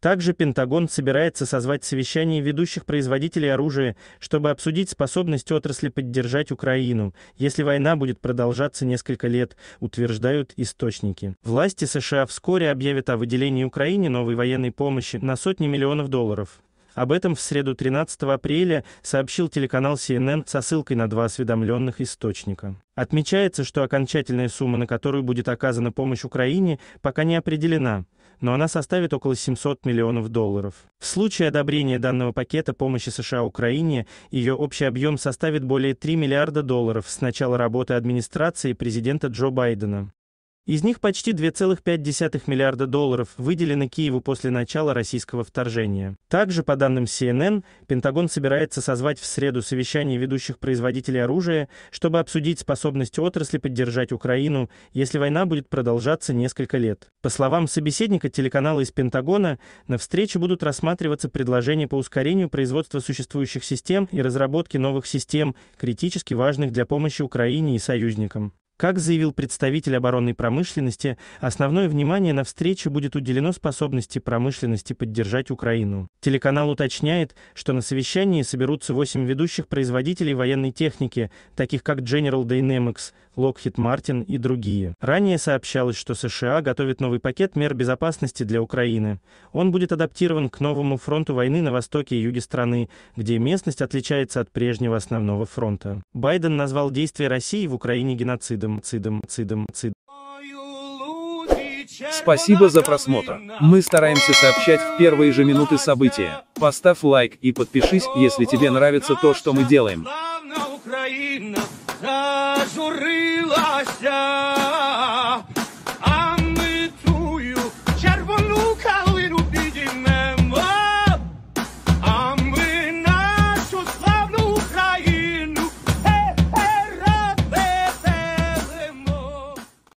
Также Пентагон собирается созвать совещание ведущих производителей оружия, чтобы обсудить способность отрасли поддержать Украину, если война будет продолжаться несколько лет, утверждают источники. Власти США вскоре объявят о выделении Украине новой военной помощи на сотни миллионов долларов. Об этом в среду 13 апреля сообщил телеканал CNN со ссылкой на два осведомленных источника. Отмечается, что окончательная сумма, на которую будет оказана помощь Украине, пока не определена но она составит около 700 миллионов долларов. В случае одобрения данного пакета помощи США Украине, ее общий объем составит более 3 миллиарда долларов с начала работы администрации президента Джо Байдена. Из них почти 2,5 миллиарда долларов выделены Киеву после начала российского вторжения. Также, по данным CNN, Пентагон собирается созвать в среду совещание ведущих производителей оружия, чтобы обсудить способность отрасли поддержать Украину, если война будет продолжаться несколько лет. По словам собеседника телеканала из Пентагона, на встрече будут рассматриваться предложения по ускорению производства существующих систем и разработке новых систем, критически важных для помощи Украине и союзникам. Как заявил представитель оборонной промышленности, основное внимание на встрече будет уделено способности промышленности поддержать Украину. Телеканал уточняет, что на совещании соберутся 8 ведущих производителей военной техники, таких как General Dynamics, Lockheed Martin и другие. Ранее сообщалось, что США готовят новый пакет мер безопасности для Украины. Он будет адаптирован к новому фронту войны на востоке и юге страны, где местность отличается от прежнего основного фронта. Байден назвал действия России в Украине геноцидом цидом, цидом, цидом, цидом. Спасибо за просмотр. Мы стараемся сообщать в первые же минуты события. Поставь лайк и подпишись, если тебе нравится то, что мы делаем. Зажурилася.